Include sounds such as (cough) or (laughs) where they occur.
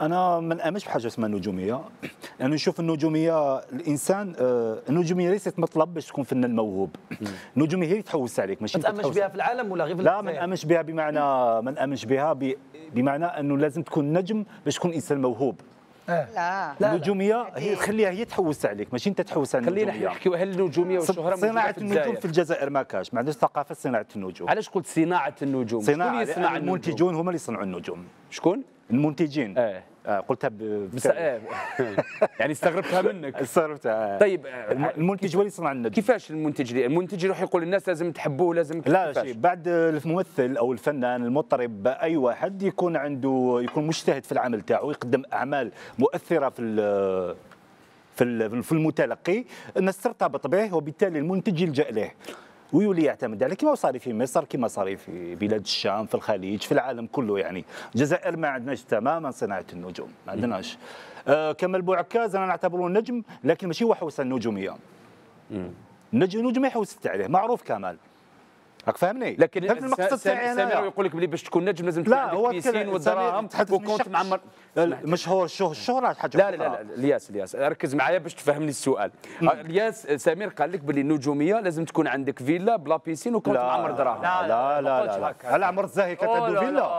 انا ما نامنش بحاجه اسمها نجوميه لانه يعني نشوف النجوميه الانسان آه، النجوميه ليست مطلب باش تكون فنان موهوب النجوميه هي اللي تحوس عليك ماشي تامنش بها في العالم ولا غير في لا ما نامنش بها بمعنى ما نامنش بها بمعنى انه لازم تكون نجم باش تكون انسان موهوب آه. لا النجوميه هي خليها هي تحوس عليك ماشي انت تحوس على النجوميه خلينا نحكيو هل النجوميه والشهره صناعه النجوم في الجزائر ما كاش ما عندناش ثقافه صناعه النجوم علاش قلت صناعه النجوم صناعه يعني المنتجون هما اللي يصنعوا النجوم شكون المنتجين ايه آه، قلتها ب بس... إيه. (laughs) يعني استغربتها منك استغربتها آه. طيب آه، المنتج هو اللي يصنع النجم كيفاش المنتج لي المنتج يروح يقول للناس لازم تحبوه لازم لا شيء بعد الممثل او الفنان المطرب اي واحد يكون عنده يكون مجتهد في العمل تاعو يقدم اعمال مؤثره في في المتلقي الناس ترتبط به وبالتالي المنتج يلجا له ويولي يعتمد عليه كما صار في مصر كما صار في بلاد الشام في الخليج في العالم كله يعني الجزائر ما عندناش تماما صناعه النجوم ما عندناش آه كمال بوعكاز انا نعتبره نجم لكن ماشي حوسه نجوميه نجم نجم يحوس عليه معروف كمال راك فاهمني لكن فهمت المقصد تاعي انا سامر يقول لك بلي باش تكون نجم لازم تكون لا هو البيسين والدراهم وكونت معمر مشهور الشهرة حاجه لا لا لا الياس الياس ركز معايا باش تفهمني السؤال آه، الياس سمير قال لك بلي النجوميه لازم تكون عندك فيلا بلا بيسين وكونت معمر دراهم لا لا لا لا لا عمر الزاهي كانت فيلا